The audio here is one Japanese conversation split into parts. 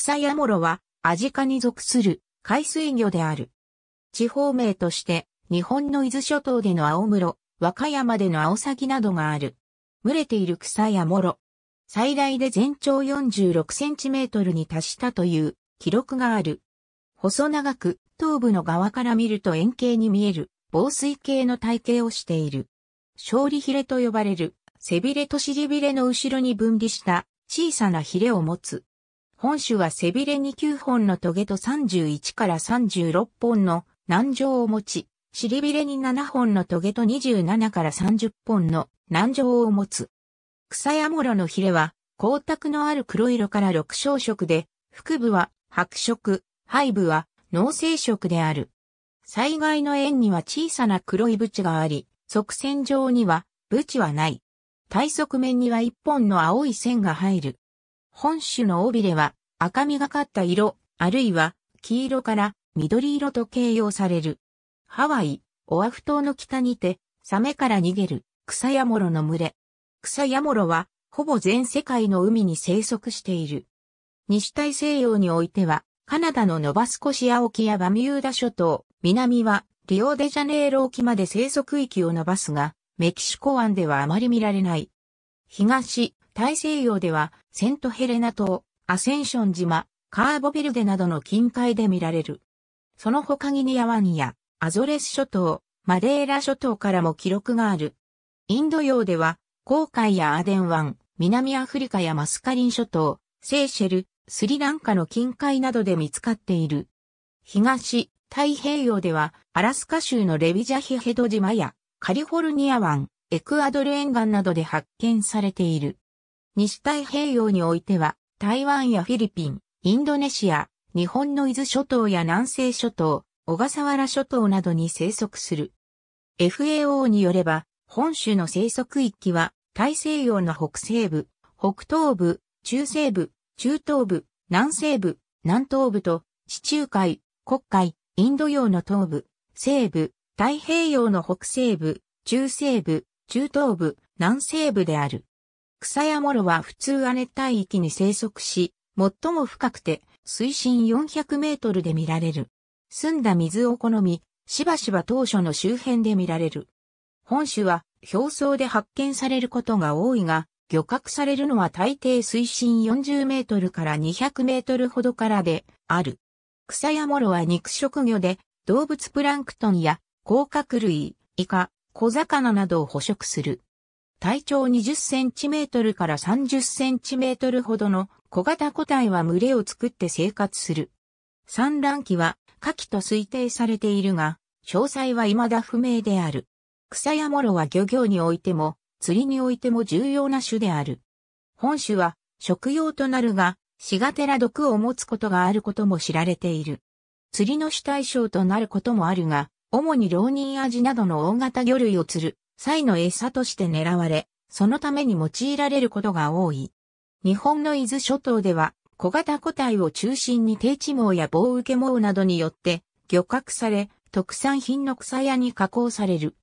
草やもろは、アジカに属する海水魚である。地方名として、日本の伊豆諸島での青室、和歌山での青崎などがある。群れている草やもろ。最大で全長46センチメートルに達したという記録がある。細長く、頭部の側から見ると円形に見える、防水系の体型をしている。勝利ヒレと呼ばれる、背びれと尻びれの後ろに分離した小さなヒレを持つ。本種は背びれに9本の棘と31から36本の軟条を持ち、尻びれに7本の棘と27から30本の軟条を持つ。草やもろのヒレは光沢のある黒色から緑小色で、腹部は白色、背部は脳性色である。災害の円には小さな黒いブチがあり、側線上にはブチはない。体側面には一本の青い線が入る。本種の尾びれは赤みがかった色、あるいは黄色から緑色と形容される。ハワイ、オアフ島の北にて、サメから逃げる、草ヤモロの群れ。草ヤモロは、ほぼ全世界の海に生息している。西大西洋においては、カナダのノバスコシア沖やバミューダ諸島、南はリオデジャネイロ沖まで生息域を伸ばすが、メキシコ湾ではあまり見られない。東、大西洋ではセントヘレナ島、アセンション島、カーボベルデなどの近海で見られる。その他ギニア湾やアゾレス諸島、マデーラ諸島からも記録がある。インド洋では、航海やアデン湾、南アフリカやマスカリン諸島、セーシェル、スリランカの近海などで見つかっている。東、太平洋では、アラスカ州のレビジャヒヘド島や、カリフォルニア湾、エクアドル沿岸などで発見されている。西太平洋においては、台湾やフィリピン、インドネシア、日本の伊豆諸島や南西諸島、小笠原諸島などに生息する。FAO によれば、本州の生息域は、大西洋の北西部、北東部、中西部、中東部、南西部、南東部と、地中海、黒海、インド洋の東部、西部、太平洋の北西部、中西部、中東部、南西部である。草やモロは普通亜熱帯域に生息し、最も深くて水深400メートルで見られる。澄んだ水を好み、しばしば当初の周辺で見られる。本種は表層で発見されることが多いが、漁獲されるのは大抵水深40メートルから200メートルほどからである。草やモロは肉食魚で動物プランクトンや甲殻類、イカ、小魚などを捕食する。体長20センチメートルから30センチメートルほどの小型個体は群れを作って生活する。産卵期は夏季と推定されているが、詳細は未だ不明である。草やもろは漁業においても、釣りにおいても重要な種である。本種は食用となるが、しがてら毒を持つことがあることも知られている。釣りの主対象となることもあるが、主に浪人アジなどの大型魚類を釣るイの餌として狙われ、そのために用いられることが多い。日本の伊豆諸島では、小型個体を中心に低地網や棒受け網などによって漁獲され、特産品の草屋に加工される。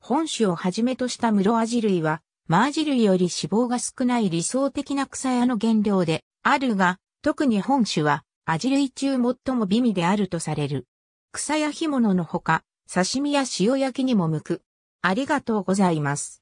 本種をはじめとした室味類は、マージ類より脂肪が少ない理想的な草屋の原料であるが、特に本種は、味類中最も美味であるとされる。草や干物のほか、刺身や塩焼きにも向く、ありがとうございます。